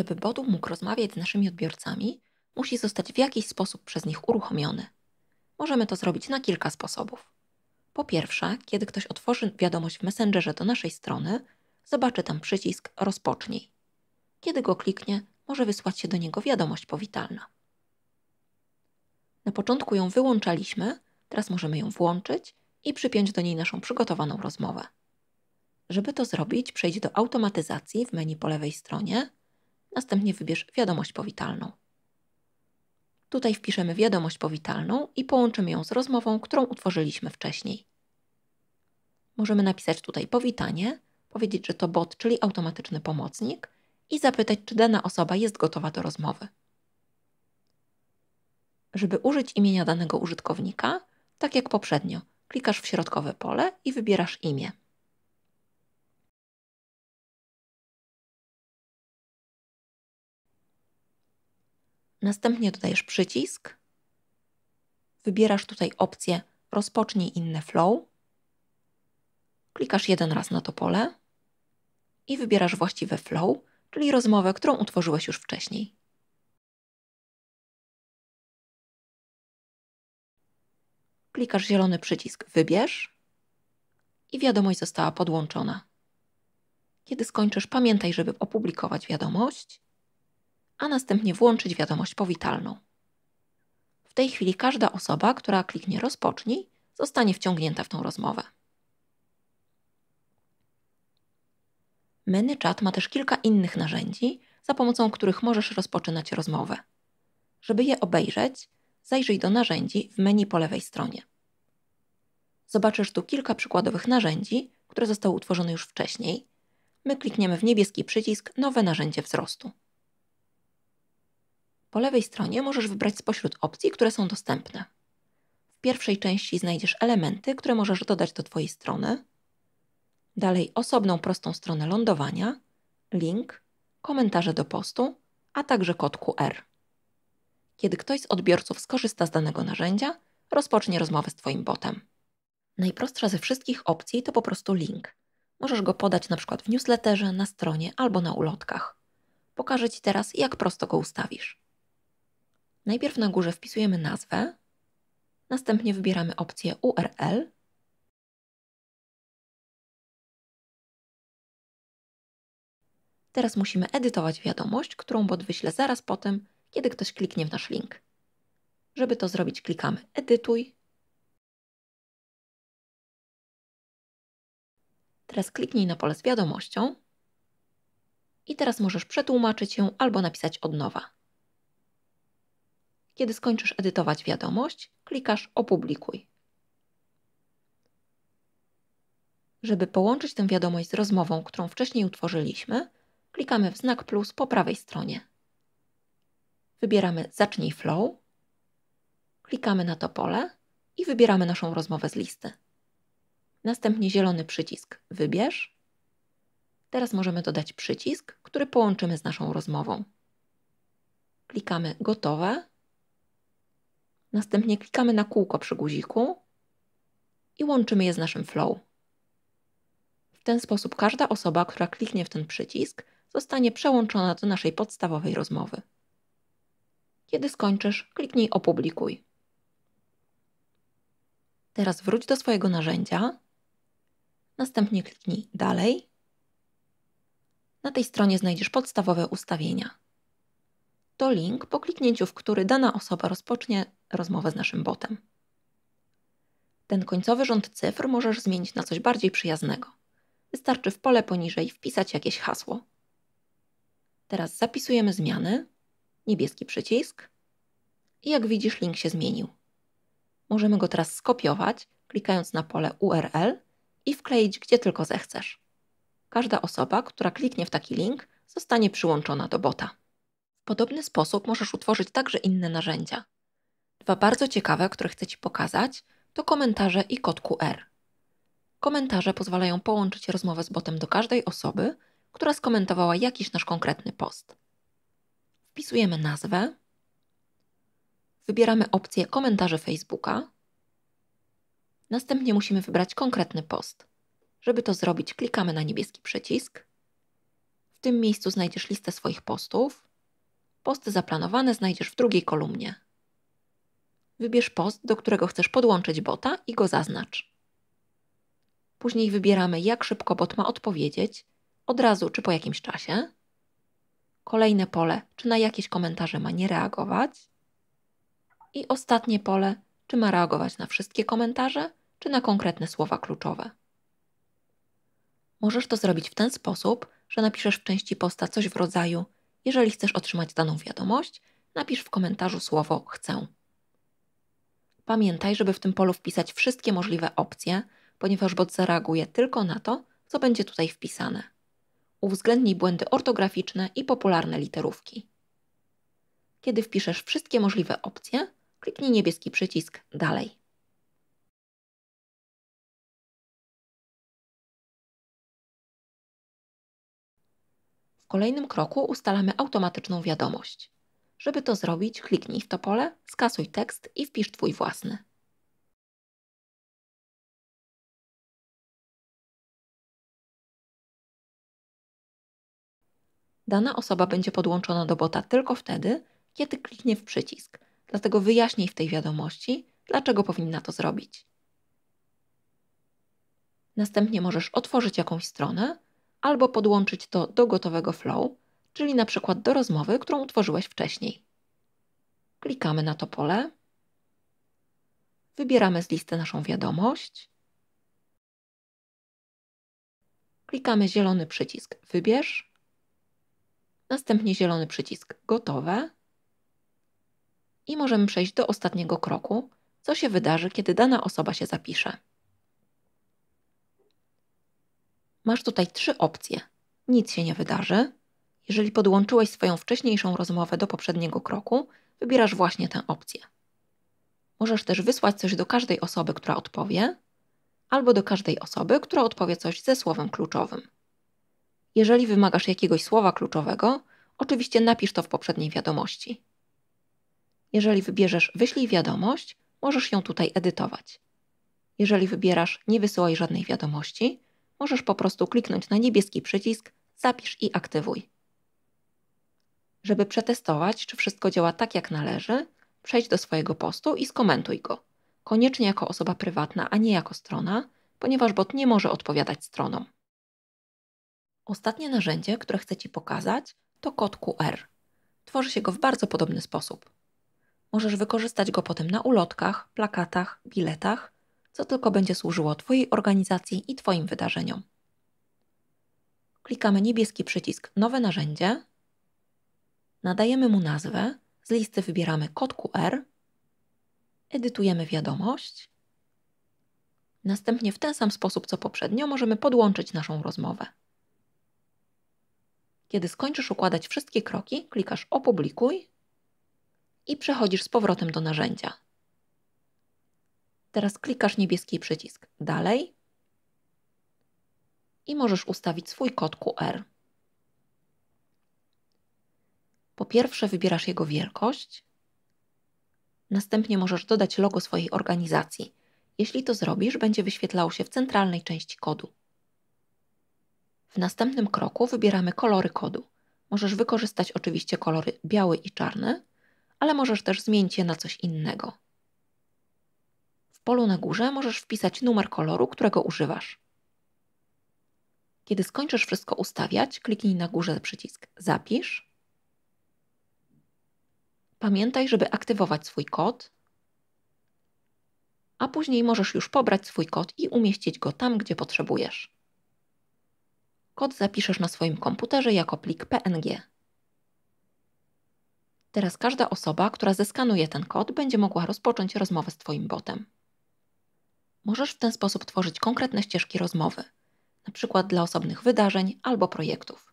żeby Bodu mógł rozmawiać z naszymi odbiorcami, musi zostać w jakiś sposób przez nich uruchomiony. Możemy to zrobić na kilka sposobów. Po pierwsze, kiedy ktoś otworzy wiadomość w Messengerze do naszej strony, zobaczy tam przycisk Rozpocznij. Kiedy go kliknie, może wysłać się do niego wiadomość powitalna. Na początku ją wyłączaliśmy, teraz możemy ją włączyć i przypiąć do niej naszą przygotowaną rozmowę. Żeby to zrobić, przejdź do automatyzacji w menu po lewej stronie Następnie wybierz wiadomość powitalną. Tutaj wpiszemy wiadomość powitalną i połączymy ją z rozmową, którą utworzyliśmy wcześniej. Możemy napisać tutaj powitanie, powiedzieć, że to bot, czyli automatyczny pomocnik i zapytać, czy dana osoba jest gotowa do rozmowy. Żeby użyć imienia danego użytkownika, tak jak poprzednio, klikasz w środkowe pole i wybierasz imię. Następnie dodajesz przycisk. Wybierasz tutaj opcję Rozpocznij inne flow. Klikasz jeden raz na to pole i wybierasz właściwe flow, czyli rozmowę, którą utworzyłeś już wcześniej. Klikasz zielony przycisk Wybierz i wiadomość została podłączona. Kiedy skończysz, pamiętaj, żeby opublikować wiadomość a następnie włączyć wiadomość powitalną. W tej chwili każda osoba, która kliknie rozpocznij, zostanie wciągnięta w tą rozmowę. ManyChat ma też kilka innych narzędzi, za pomocą których możesz rozpoczynać rozmowę. Żeby je obejrzeć, zajrzyj do narzędzi w menu po lewej stronie. Zobaczysz tu kilka przykładowych narzędzi, które zostały utworzone już wcześniej. My klikniemy w niebieski przycisk Nowe narzędzie wzrostu. Po lewej stronie możesz wybrać spośród opcji, które są dostępne. W pierwszej części znajdziesz elementy, które możesz dodać do Twojej strony. Dalej osobną prostą stronę lądowania, link, komentarze do postu, a także kod QR. Kiedy ktoś z odbiorców skorzysta z danego narzędzia, rozpocznie rozmowę z Twoim botem. Najprostsza ze wszystkich opcji to po prostu link. Możesz go podać np. w newsletterze, na stronie albo na ulotkach. Pokażę Ci teraz, jak prosto go ustawisz. Najpierw na górze wpisujemy nazwę, następnie wybieramy opcję URL Teraz musimy edytować wiadomość, którą bot wyśle zaraz po tym, kiedy ktoś kliknie w nasz link. Żeby to zrobić, klikamy Edytuj. Teraz kliknij na pole z wiadomością i teraz możesz przetłumaczyć ją albo napisać od nowa. Kiedy skończysz edytować wiadomość, klikasz Opublikuj. Żeby połączyć tę wiadomość z rozmową, którą wcześniej utworzyliśmy, klikamy w znak plus po prawej stronie. Wybieramy Zacznij Flow, klikamy na to pole i wybieramy naszą rozmowę z listy. Następnie zielony przycisk Wybierz. Teraz możemy dodać przycisk, który połączymy z naszą rozmową. Klikamy Gotowe Następnie klikamy na kółko przy guziku i łączymy je z naszym flow. W ten sposób każda osoba, która kliknie w ten przycisk, zostanie przełączona do naszej podstawowej rozmowy. Kiedy skończysz, kliknij opublikuj. Teraz wróć do swojego narzędzia. Następnie kliknij dalej. Na tej stronie znajdziesz podstawowe ustawienia. To link, po kliknięciu w który dana osoba rozpocznie rozmowę z naszym botem. Ten końcowy rząd cyfr możesz zmienić na coś bardziej przyjaznego. Wystarczy w pole poniżej wpisać jakieś hasło. Teraz zapisujemy zmiany, niebieski przycisk i jak widzisz link się zmienił. Możemy go teraz skopiować, klikając na pole URL i wkleić gdzie tylko zechcesz. Każda osoba, która kliknie w taki link, zostanie przyłączona do bota. W podobny sposób możesz utworzyć także inne narzędzia, Dwa bardzo ciekawe, które chcę Ci pokazać, to komentarze i kod QR. Komentarze pozwalają połączyć rozmowę z botem do każdej osoby, która skomentowała jakiś nasz konkretny post. Wpisujemy nazwę, wybieramy opcję komentarze Facebooka, następnie musimy wybrać konkretny post. Żeby to zrobić, klikamy na niebieski przycisk. W tym miejscu znajdziesz listę swoich postów. Posty zaplanowane znajdziesz w drugiej kolumnie. Wybierz post, do którego chcesz podłączyć bota i go zaznacz. Później wybieramy, jak szybko bot ma odpowiedzieć, od razu czy po jakimś czasie. Kolejne pole, czy na jakieś komentarze ma nie reagować. I ostatnie pole, czy ma reagować na wszystkie komentarze, czy na konkretne słowa kluczowe. Możesz to zrobić w ten sposób, że napiszesz w części posta coś w rodzaju: Jeżeli chcesz otrzymać daną wiadomość, napisz w komentarzu słowo chcę. Pamiętaj, żeby w tym polu wpisać wszystkie możliwe opcje, ponieważ bot zareaguje tylko na to, co będzie tutaj wpisane. Uwzględnij błędy ortograficzne i popularne literówki. Kiedy wpiszesz wszystkie możliwe opcje, kliknij niebieski przycisk Dalej. W kolejnym kroku ustalamy automatyczną wiadomość. Żeby to zrobić, kliknij w to pole, skasuj tekst i wpisz Twój własny. Dana osoba będzie podłączona do bota tylko wtedy, kiedy kliknie w przycisk, dlatego wyjaśnij w tej wiadomości, dlaczego powinna to zrobić. Następnie możesz otworzyć jakąś stronę albo podłączyć to do gotowego flow, czyli na przykład do rozmowy, którą utworzyłeś wcześniej. Klikamy na to pole, wybieramy z listy naszą wiadomość, klikamy zielony przycisk Wybierz, następnie zielony przycisk Gotowe i możemy przejść do ostatniego kroku, co się wydarzy, kiedy dana osoba się zapisze. Masz tutaj trzy opcje. Nic się nie wydarzy, jeżeli podłączyłeś swoją wcześniejszą rozmowę do poprzedniego kroku, wybierasz właśnie tę opcję. Możesz też wysłać coś do każdej osoby, która odpowie, albo do każdej osoby, która odpowie coś ze słowem kluczowym. Jeżeli wymagasz jakiegoś słowa kluczowego, oczywiście napisz to w poprzedniej wiadomości. Jeżeli wybierzesz wyślij wiadomość, możesz ją tutaj edytować. Jeżeli wybierasz nie wysyłaj żadnej wiadomości, możesz po prostu kliknąć na niebieski przycisk zapisz i aktywuj. Żeby przetestować, czy wszystko działa tak jak należy, przejdź do swojego postu i skomentuj go. Koniecznie jako osoba prywatna, a nie jako strona, ponieważ bot nie może odpowiadać stronom. Ostatnie narzędzie, które chcę Ci pokazać, to kod QR. Tworzy się go w bardzo podobny sposób. Możesz wykorzystać go potem na ulotkach, plakatach, biletach, co tylko będzie służyło Twojej organizacji i Twoim wydarzeniom. Klikamy niebieski przycisk Nowe narzędzie nadajemy mu nazwę, z listy wybieramy kod QR, edytujemy wiadomość. Następnie w ten sam sposób co poprzednio możemy podłączyć naszą rozmowę. Kiedy skończysz układać wszystkie kroki, klikasz Opublikuj i przechodzisz z powrotem do narzędzia. Teraz klikasz niebieski przycisk Dalej i możesz ustawić swój kod QR. Po pierwsze, wybierasz jego wielkość, następnie możesz dodać logo swojej organizacji. Jeśli to zrobisz, będzie wyświetlało się w centralnej części kodu. W następnym kroku wybieramy kolory kodu. Możesz wykorzystać oczywiście kolory biały i czarny, ale możesz też zmienić je na coś innego. W polu na górze możesz wpisać numer koloru, którego używasz. Kiedy skończysz wszystko ustawiać, kliknij na górze przycisk Zapisz pamiętaj, żeby aktywować swój kod, a później możesz już pobrać swój kod i umieścić go tam, gdzie potrzebujesz. Kod zapiszesz na swoim komputerze jako plik PNG. Teraz każda osoba, która zeskanuje ten kod, będzie mogła rozpocząć rozmowę z Twoim botem. Możesz w ten sposób tworzyć konkretne ścieżki rozmowy, np. dla osobnych wydarzeń albo projektów.